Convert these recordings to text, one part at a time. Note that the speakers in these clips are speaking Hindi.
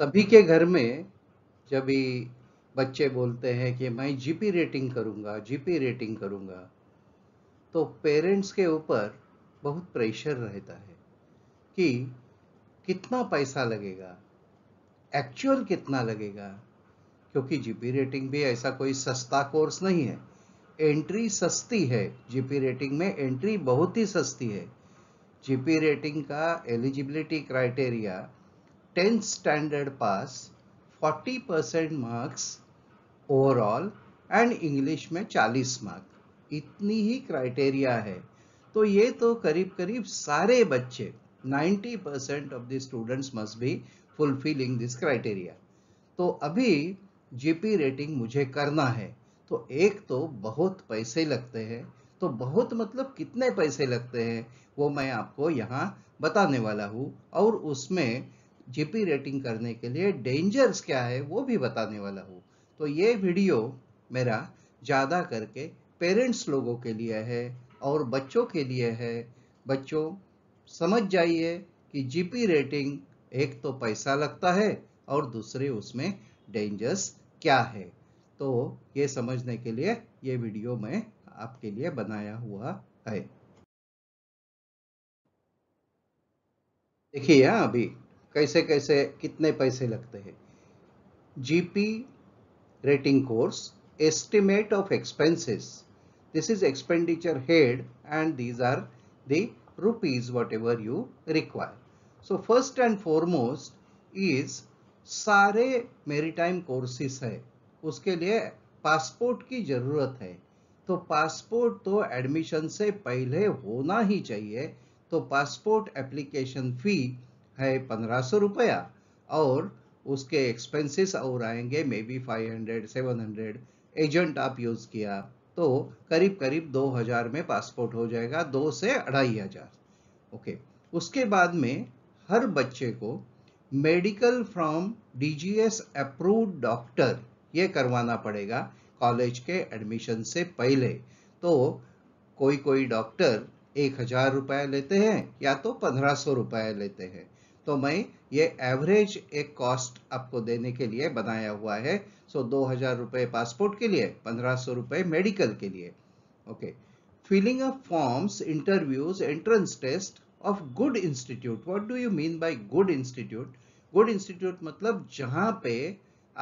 सभी के घर में जब ही बच्चे बोलते हैं कि मैं जीपी रेटिंग करूंगा जीपी रेटिंग करूँगा तो पेरेंट्स के ऊपर बहुत प्रेशर रहता है कि कितना पैसा लगेगा एक्चुअल कितना लगेगा क्योंकि जीपी रेटिंग भी ऐसा कोई सस्ता कोर्स नहीं है एंट्री सस्ती है जीपी रेटिंग में एंट्री बहुत ही सस्ती है जीपी रेटिंग का eligibility criteria tenth standard pass 40 percent marks overall and English में 40 मार्क इतनी ही क्राइटेरिया है तो ये तो करीब करीब सारे बच्चे 90 percent of the students must be fulfilling this criteria तो अभी जीपी रेटिंग मुझे करना है तो एक तो बहुत पैसे लगते हैं तो बहुत मतलब कितने पैसे लगते हैं वो मैं आपको यहाँ बताने वाला हूँ और उसमें जीपी रेटिंग करने के लिए डेंजर्स क्या है वो भी बताने वाला हूँ तो ये वीडियो मेरा ज़्यादा करके पेरेंट्स लोगों के लिए है और बच्चों के लिए है बच्चों समझ जाइए कि जीपी रेटिंग एक तो पैसा लगता है और दूसरे उसमें डेंजर्स क्या है तो ये समझने के लिए ये वीडियो मैं आपके लिए बनाया हुआ है देखिए यहाँ अभी कैसे कैसे कितने पैसे लगते हैं G P rating course estimate of expenses this is expenditure head and these are rupees whatever you require so first and foremost is सारे मेरी टाइम कोर्सेस है उसके लिए पासपोर्ट की जरूरत है तो पासपोर्ट तो एडमिशन से पहले होना ही चाहिए तो पासपोर्ट एप्लीकेशन फ़ी है पंद्रह सौ रुपया और उसके एक्सपेंसेस और आएंगे may be five hundred seven hundred agent आप यूज़ किया तो करीब करीब दो हज़ार में पासपोर्ट हो जाएगा दो से अढ़ाई हज़ार ओके उसके बाद में हर बच्चे को medical from DGS approved doctor ये करवाना पड़ेगा कॉलेज के एडमिशन से पहले तो कोई कोई डॉक्टर एक हज़ार रुपये लेते हैं या तो पंद्रह सौ रुपये लेते हैं तो मैं ये एवरेज एक कॉस्ट आपको देने के लिए बनाया हुआ है सो दो हज़ार रुपये पासपोर्ट के लिए पंद्रह सौ रुपये मेडिकल के लिए okay filling up forms interviews entrance test of good institute what do you mean by good institute good institute मतलब जहाँ पे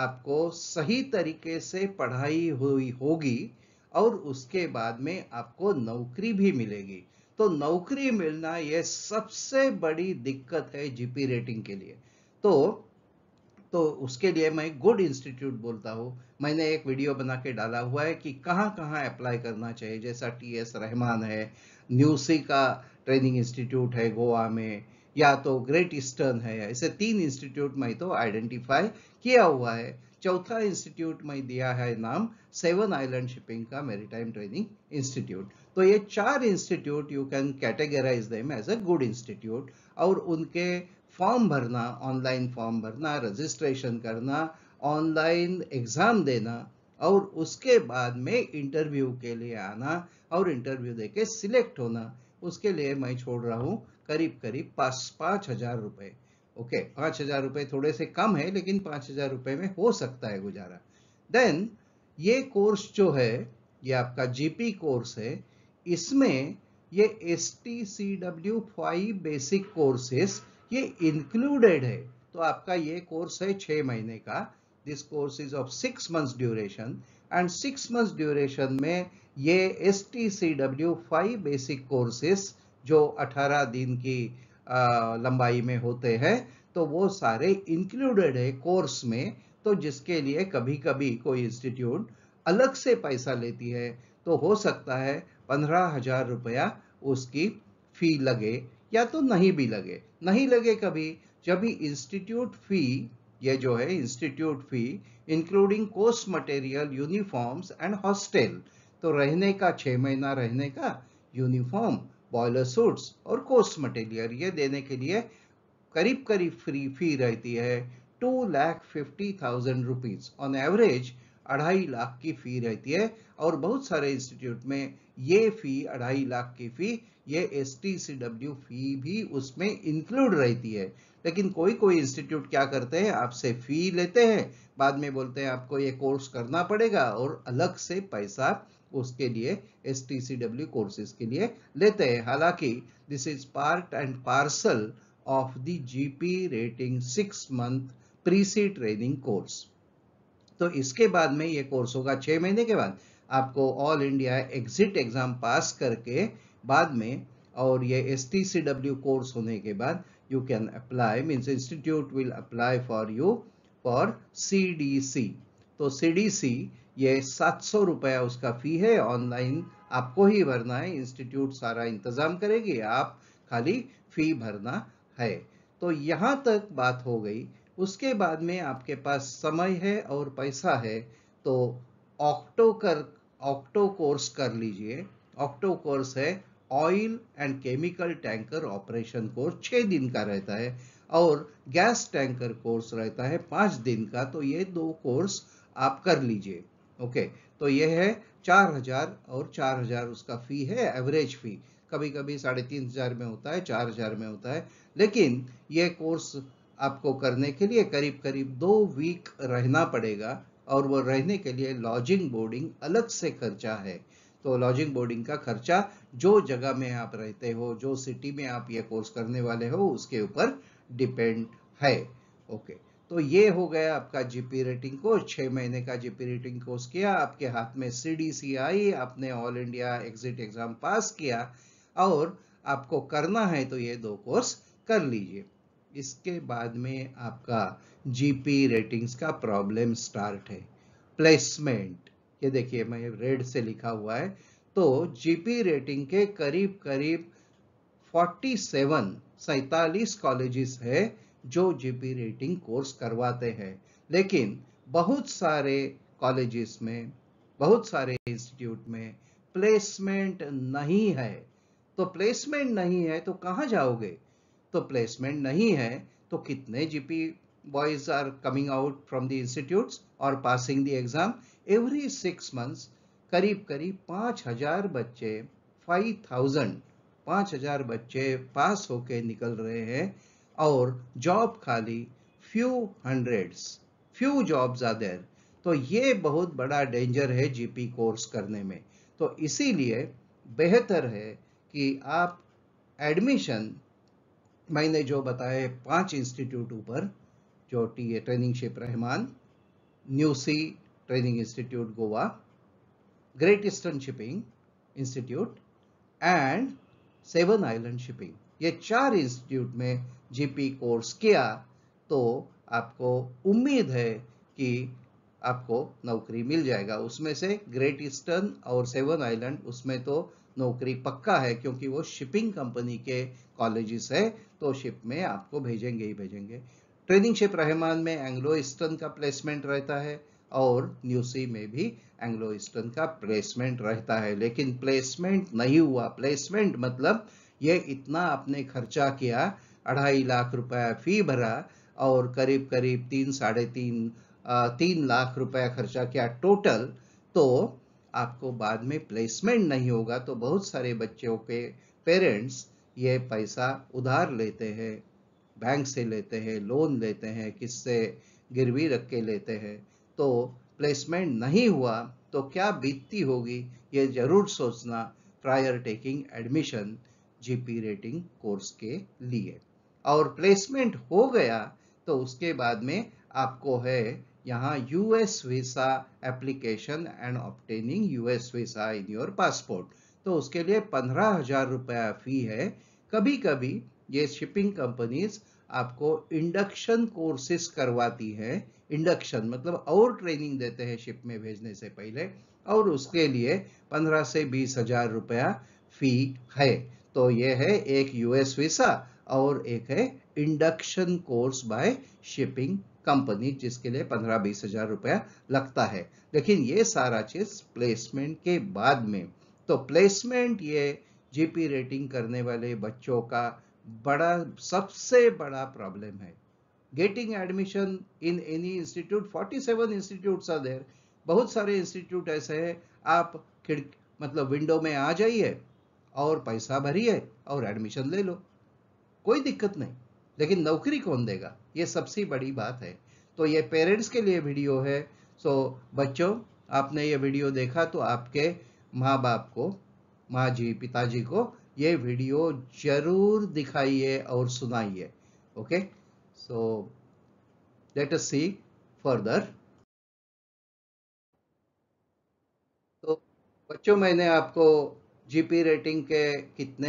आपको सही तरीके से पढ़ाई हुई होगी और उसके बाद में आपको नौकरी भी मिलेगी तो नौकरी मिलना यह सबसे बड़ी दिक्कत है जीपी रेटिंग के लिए तो तो उसके लिए मैं गुड इंस्टीट्यूट बोलता हूँ मैंने एक वीडियो बना के डाला हुआ है कि कहाँ कहाँ अप्लाई करना चाहिए जैसा टी एस रहमान है न्यूसी का ट्रेनिंग इंस्टीट्यूट है गोवा में या तो ग्रेट ईस्टर्न है ऐसे तीन इंस्टीट्यूट में तो आइडेंटिफाई किया हुआ है चौथा इंस्टीट्यूट में दिया है नाम सेवन आइलैंड शिपिंग का मेरीटाइम ट्रेनिंग इंस्टीट्यूट तो ये चार institute you can categorize them as a good institute और उनके फॉर्म भरना ऑनलाइन फॉर्म भरना रजिस्ट्रेशन करना ऑनलाइन एग्जाम देना और उसके बाद में इंटरव्यू के लिए आना और इंटरव्यू देके सिलेक्ट होना उसके लिए मैं छोड़ रहा हूँ करीब करीब पास पांच हजार रुपए ओके पांच हजार रुपए थोड़े से कम है लेकिन पांच हजार रुपए में हो सकता है गुजारा देन ये कोर्स जो है ये आपका जीपी कोर्स है इसमें ये S T C W five basic courses ये इंक्लूडेड है तो आपका ये कोर्स है छह महीने का this course is of six months duration and six months duration में ये S T C W five basic courses जो 18 दिन की लंबाई में होते हैं तो वो सारे इंक्लूडेड है कोर्स में तो जिसके लिए कभी कभी कोई इंस्टीट्यूट अलग से पैसा लेती है तो हो सकता है पंद्रह हजार रुपया उसकी फी लगे या तो नहीं भी लगे नहीं लगे कभी जब भी इंस्टीट्यूट फी ये जो है institute fee including course material uniforms and hostel तो रहने का छः महीना रहने का यूनिफॉर्म बॉयलर सूट्स और कोस्ट मटेरियल ये देने के लिए करीब करीब फ्री फी रहती है two lakh fifty thousand rupees on average अढ़ाई लाख की फ़ी रहती है और बहुत सारे इंस्टीट्यूट में ये फ़ी अढ़ाई लाख की फ़ी ये S T C W fee भी उसमें इंक्लूड रहती है लेकिन कोई कोई इंस्टीट्यूट क्या करते हैं आपसे फ़ी लेते हैं बाद में बोलते हैं आपको ये कोर्स करना पड़ेगा और अलग से पैसा उसके लिए S T C W courses के लिए लेते हैं हालांकि this is part and parcel of the P rating six month pre-sea training course तो इसके बाद में ये कोर्स होगा छः महीने के बाद आपको all India exit exam pass करके बाद में और ये S T C W course होने के बाद you can apply means institute will apply for you for C D C तो सी डी सी ये सात सौ रुपया उसका फी है ऑनलाइन आपको ही भरना है इंस्टीट्यूट सारा इंतज़ाम करेगी आप खाली फी भरना है तो यहाँ तक बात हो गई उसके बाद में आपके पास समय है और पैसा है तो ऑक्टो कर ऑक्टो कोर्स कर लीजिए ऑक्टो कोर्स है oil and chemical tanker operation course छः दिन का रहता है और गैस टैंकर कोर्स रहता है पाँच दिन का तो ये दो कोर्स आप कर लीजिए ओके तो ये है चार हजार और चार हजार उसका फी है एवरेज फी कभी कभी साढ़े तीन हजार में होता है चार हजार में होता है लेकिन ये कोर्स आपको करने के लिए करीब करीब दो वीक रहना पड़ेगा और वो रहने के लिए लॉजिंग बोर्डिंग अलग से खर्चा है तो लॉजिंग बोर्डिंग का खर्चा जो जगह में आप रहते हो जो सिटी में आप ये कोर्स करने वाले हो उसके ऊपर डिपेंड है ओके okay. तो ये हो गया आपका जीपी रेटिंग कोर्स छह महीने का जीपी रेटिंग कोर्स किया आपके हाथ में सी आई आपने all India exit exam pass किया और आपको करना है तो ये दो कोर्स कर लीजिए इसके बाद में आपका जीपी रेटिंग्स का प्रॉब्लम स्टार्ट है प्लेसमेंट ये देखिए मैं रेड से लिखा हुआ है तो जीपी रेटिंग के करीब करीब 47 सैतालीस कॉलेजेस है जो जीपी रेटिंग कोर्स करवाते हैं लेकिन बहुत सारे कॉलेजेस में बहुत सारे इंस्टीट्यूट में प्लेसमेंट नहीं है तो प्लेसमेंट नहीं है तो कहाँ जाओगे तो प्लेसमेंट नहीं है तो कितने GP boys are coming out from the institutes और passing the exam every six months करीब करीब पाँच हजार बच्चे फाइव थाउजेंड पाँच हजार बच्चे पास होके निकल रहे हैं और जॉब खाली few hundreds few jobs are there तो ये बहुत बड़ा डेंजर है जीपी कोर्स करने में तो इसीलिए बेहतर है कि आप एडमिशन मैंने जो बताए पांच इंस्टीट्यूट ऊपर जो T A training ship Rahman न्यूसी training institute Goa great eastern shipping institute and seven island shipping ये चार इंस्टीट्यूट में जीपी कोर्स किया तो आपको उम्मीद है कि आपको नौकरी मिल जाएगा उसमें से ग्रेट ईस्टर्न और सेवन आइलैंड उसमें तो नौकरी पक्का है क्योंकि वो शिपिंग कंपनी के कॉलेजेस है तो शिप में आपको भेजेंगे ही भेजेंगे ट्रेनिंग शिप रहमान में एंग्लो ईस्टर्न का प्लेसमेंट रहता है और न्यूसी में भी एंग्लो ईस्टर्न का प्लेसमेंट रहता है लेकिन प्लेसमेंट नहीं हुआ प्लेसमेंट मतलब ये इतना आपने खर्चा किया अढ़ाई लाख रुपया फी भरा और करीब करीब तीन साढ़े तीन तीन लाख रुपया खर्चा किया टोटल तो आपको बाद में प्लेसमेंट नहीं होगा तो बहुत सारे बच्चों के पेरेंट्स ये पैसा उधार लेते हैं बैंक से लेते हैं लोन लेते हैं किससे गिरवी रख के लेते हैं तो प्लेसमेंट नहीं हुआ तो क्या बीतती होगी ये ज़रूर सोचना prior taking admission GP rating course के लिए और प्लेसमेंट हो गया तो उसके बाद में आपको है यहाँ US visa application and obtaining US visa in your passport तो उसके लिए पंद्रह हजार रुपया फी है कभी कभी ये शिपिंग कंपनीज आपको इंडक्शन कोर्सेस करवाती है इंडक्शन मतलब और ट्रेनिंग देते हैं शिप में भेजने से पहले और उसके लिए पंद्रह से बीस हजार रुपया फी है तो ये है एक यूएस वीसा और एक है induction course by shipping company जिसके लिए पंद्रह बीस हजार रुपया लगता है लेकिन ये सारा चीज प्लेसमेंट के बाद में तो प्लेसमेंट ये जीपी रेटिंग करने वाले बच्चों का बड़ा सबसे बड़ा प्रॉब्लम है getting admission in any institute 47 seven institute there बहुत सारे इंस्टीट्यूट ऐसे हैं आप खिड़की मतलब विंडो में आ जाइए और पैसा भरिए और एडमिशन ले लो कोई दिक्कत नहीं लेकिन नौकरी कौन देगा ये सबसे बड़ी बात है तो ये पेरेंट्स के लिए वीडियो है सो बच्चों आपने ये वीडियो देखा तो आपके माँ बाप को माँ जी पिताजी को ये वीडियो जरूर दिखाइए और सुनाइए okay so let us see further तो बच्चों मैंने आपको जीपी रेटिंग के कितने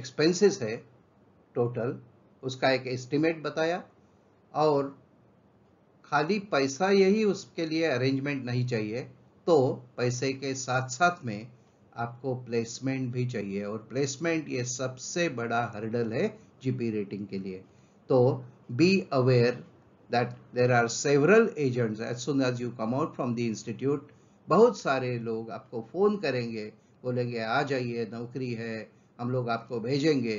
एक्सपेंसेस है टोटल उसका एक एस्टिमेट बताया और खाली पैसा यही उसके लिए अरेंजमेंट नहीं चाहिए तो पैसे के साथ साथ में आपको प्लेसमेंट भी चाहिए और प्लेसमेंट ये सबसे बड़ा हर्डल है जीपी रेटिंग के लिए तो be aware that there are several agents as soon as you come out from the institute बहुत सारे लोग आपको फ़ोन करेंगे बोलेंगे आ जाइए नौकरी है हम लोग आपको भेजेंगे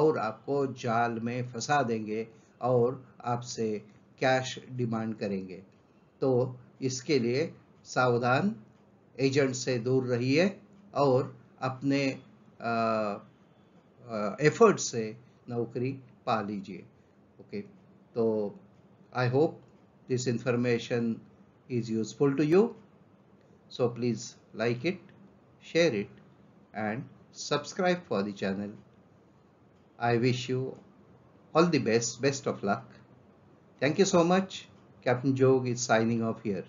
और आपको जाल में फंसा देंगे और आपसे कैश डिमांड करेंगे तो इसके लिए सावधान एजेंट से दूर रहिए और अपने एफर्ट से नौकरी पा लीजिए ओके तो I hope this information is useful to you so please like it share it and subscribe for the channel. I wish you all the best, best of luck. Thank you so much. Captain Jog is signing off here.